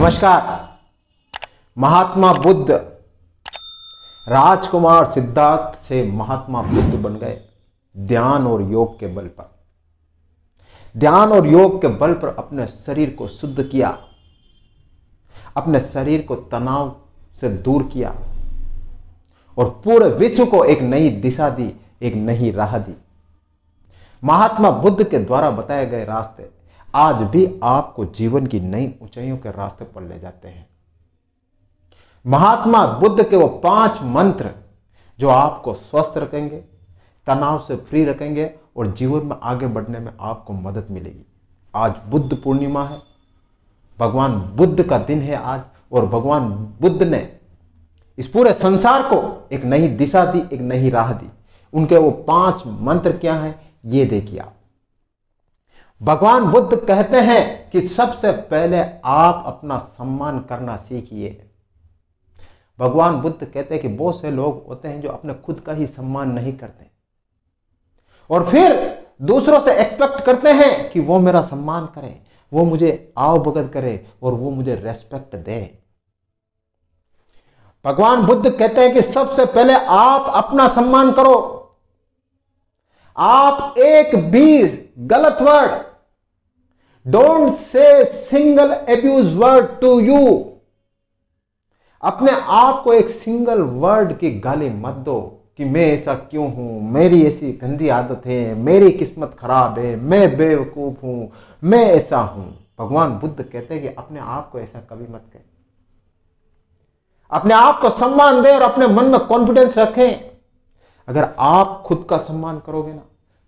नमस्कार महात्मा बुद्ध राजकुमार सिद्धार्थ से महात्मा बुद्ध बन गए ध्यान और योग के बल पर ध्यान और योग के बल पर अपने शरीर को शुद्ध किया अपने शरीर को तनाव से दूर किया और पूरे विश्व को एक नई दिशा दी एक नई राह दी महात्मा बुद्ध के द्वारा बताए गए रास्ते आज भी आपको जीवन की नई ऊंचाइयों के रास्ते पर ले जाते हैं महात्मा बुद्ध के वो पांच मंत्र जो आपको स्वस्थ रखेंगे तनाव से फ्री रखेंगे और जीवन में आगे बढ़ने में आपको मदद मिलेगी आज बुद्ध पूर्णिमा है भगवान बुद्ध का दिन है आज और भगवान बुद्ध ने इस पूरे संसार को एक नई दिशा दी एक नई राह दी उनके वो पांच मंत्र क्या हैं ये देखिए आप भगवान बुद्ध कहते हैं कि सबसे पहले आप अपना सम्मान करना सीखिए भगवान बुद्ध कहते हैं कि बहुत से लोग होते हैं जो अपने खुद का ही सम्मान नहीं करते और फिर दूसरों से एक्सपेक्ट करते हैं कि वो मेरा सम्मान करें वो मुझे आवभगत करे और वो मुझे रेस्पेक्ट दे भगवान बुद्ध कहते हैं कि सबसे पहले आप अपना सम्मान करो आप एक भी गलत word don't say single abuse word to you अपने आप को एक सिंगल वर्ड की गाली मत दो कि मैं ऐसा क्यों हूं मेरी ऐसी गंदी आदत है मेरी किस्मत खराब है मैं बेवकूफ हूं मैं ऐसा हूं भगवान बुद्ध कहते हैं कि अपने आप को ऐसा कभी मत कहें अपने आप को सम्मान दें और अपने मन में कॉन्फिडेंस रखें अगर आप खुद का सम्मान करोगे ना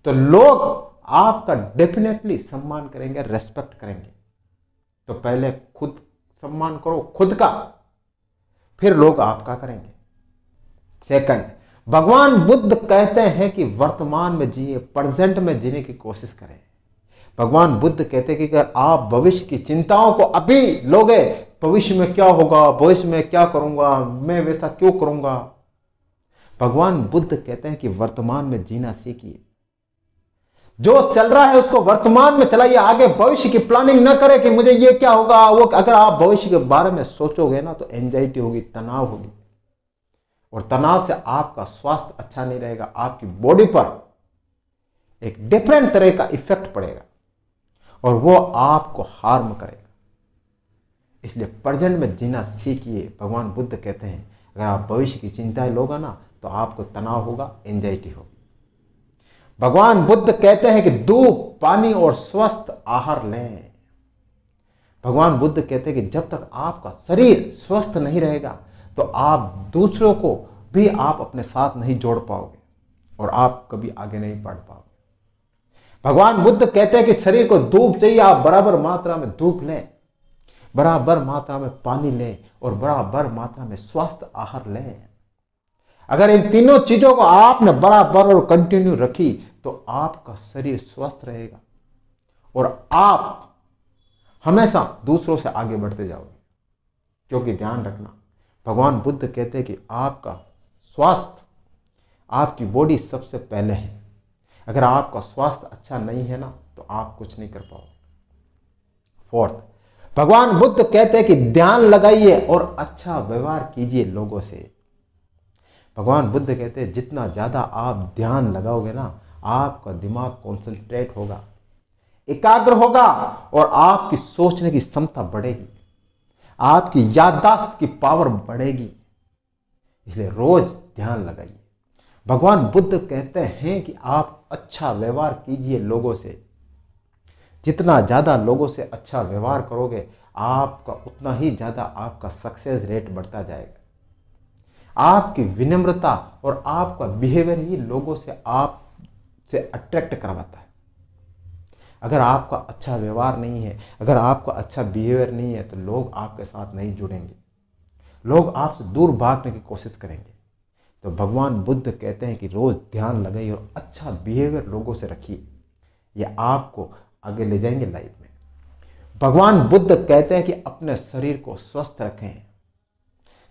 तो लोग आपका डेफिनेटली सम्मान करेंगे रेस्पेक्ट करेंगे तो पहले खुद सम्मान करो खुद का फिर लोग आपका करेंगे सेकंड भगवान बुद्ध कहते हैं कि वर्तमान में जिए प्रेजेंट में जीने की कोशिश करें भगवान बुद्ध कहते हैं कि अगर आप भविष्य की चिंताओं को अभी लोगे भविष्य में क्या होगा भविष्य में क्या करूंगा मैं वैसा क्यों करूंगा भगवान बुद्ध कहते हैं कि वर्तमान में जीना सीखिए जो चल रहा है उसको वर्तमान में चलाइए आगे भविष्य की प्लानिंग ना करें कि मुझे ये क्या होगा वो अगर आप भविष्य के बारे में सोचोगे ना तो एंजाइटी होगी तनाव होगी और तनाव से आपका स्वास्थ्य अच्छा नहीं रहेगा आपकी बॉडी पर एक डिफरेंट तरह का इफेक्ट पड़ेगा और वो आपको हार्म करेगा इसलिए प्रजेंट में जीना सीखिए भगवान बुद्ध कहते हैं अगर आप भविष्य की चिंताएं लोगे ना तो आपको तनाव होगा एंजाइटी होगा भगवान बुद्ध कहते हैं कि धूप पानी और स्वस्थ आहार लें भगवान बुद्ध कहते हैं कि जब तक आपका शरीर स्वस्थ नहीं रहेगा तो आप दूसरों को भी आप अपने साथ नहीं जोड़ पाओगे और आप कभी आगे नहीं बढ़ पाओगे भगवान बुद्ध कहते हैं कि शरीर को धूप चाहिए आप बराबर मात्रा में धूप लें बराबर मात्रा में पानी लें और बराबर मात्रा में स्वस्थ आहार लें अगर इन तीनों चीजों को आपने बराबर और कंटिन्यू रखी तो आपका शरीर स्वस्थ रहेगा और आप हमेशा दूसरों से आगे बढ़ते जाओगे क्योंकि ध्यान रखना भगवान बुद्ध कहते हैं कि आपका स्वास्थ्य आपकी बॉडी सबसे पहले है अगर आपका स्वास्थ्य अच्छा नहीं है ना तो आप कुछ नहीं कर पाओगे फोर्थ भगवान बुद्ध कहते हैं कि ध्यान लगाइए और अच्छा व्यवहार कीजिए लोगों से भगवान बुद्ध कहते हैं जितना ज़्यादा आप ध्यान लगाओगे ना आपका दिमाग कॉन्सेंट्रेट होगा एकाग्र होगा और आपकी सोचने की क्षमता बढ़ेगी आपकी याददाश्त की पावर बढ़ेगी इसलिए रोज ध्यान लगाइए भगवान बुद्ध कहते हैं कि आप अच्छा व्यवहार कीजिए लोगों से जितना ज़्यादा लोगों से अच्छा व्यवहार करोगे आपका उतना ही ज़्यादा आपका सक्सेस रेट बढ़ता जाएगा आपकी विनम्रता और आपका बिहेवियर ही लोगों से आप से अट्रैक्ट करवाता है अगर आपका अच्छा व्यवहार नहीं है अगर आपका अच्छा बिहेवियर नहीं है तो लोग आपके साथ नहीं जुड़ेंगे लोग आपसे दूर भागने की कोशिश करेंगे तो भगवान बुद्ध कहते हैं कि रोज़ ध्यान लगाइए और अच्छा बिहेवियर लोगों से रखिए ये आपको आगे ले जाएंगे लाइफ में भगवान बुद्ध कहते हैं कि अपने शरीर को स्वस्थ रखें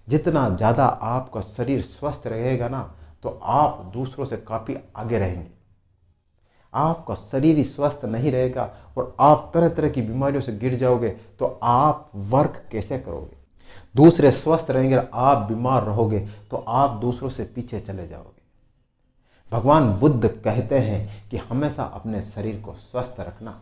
जितना ज़्यादा आपका शरीर स्वस्थ रहेगा ना तो आप दूसरों से काफ़ी आगे रहेंगे आपका शरीर ही स्वस्थ नहीं रहेगा और आप तरह तरह की बीमारियों से गिर जाओगे तो आप वर्क कैसे करोगे दूसरे स्वस्थ रहेंगे आप बीमार रहोगे तो आप दूसरों से पीछे चले जाओगे भगवान बुद्ध कहते हैं कि हमेशा अपने शरीर को स्वस्थ रखना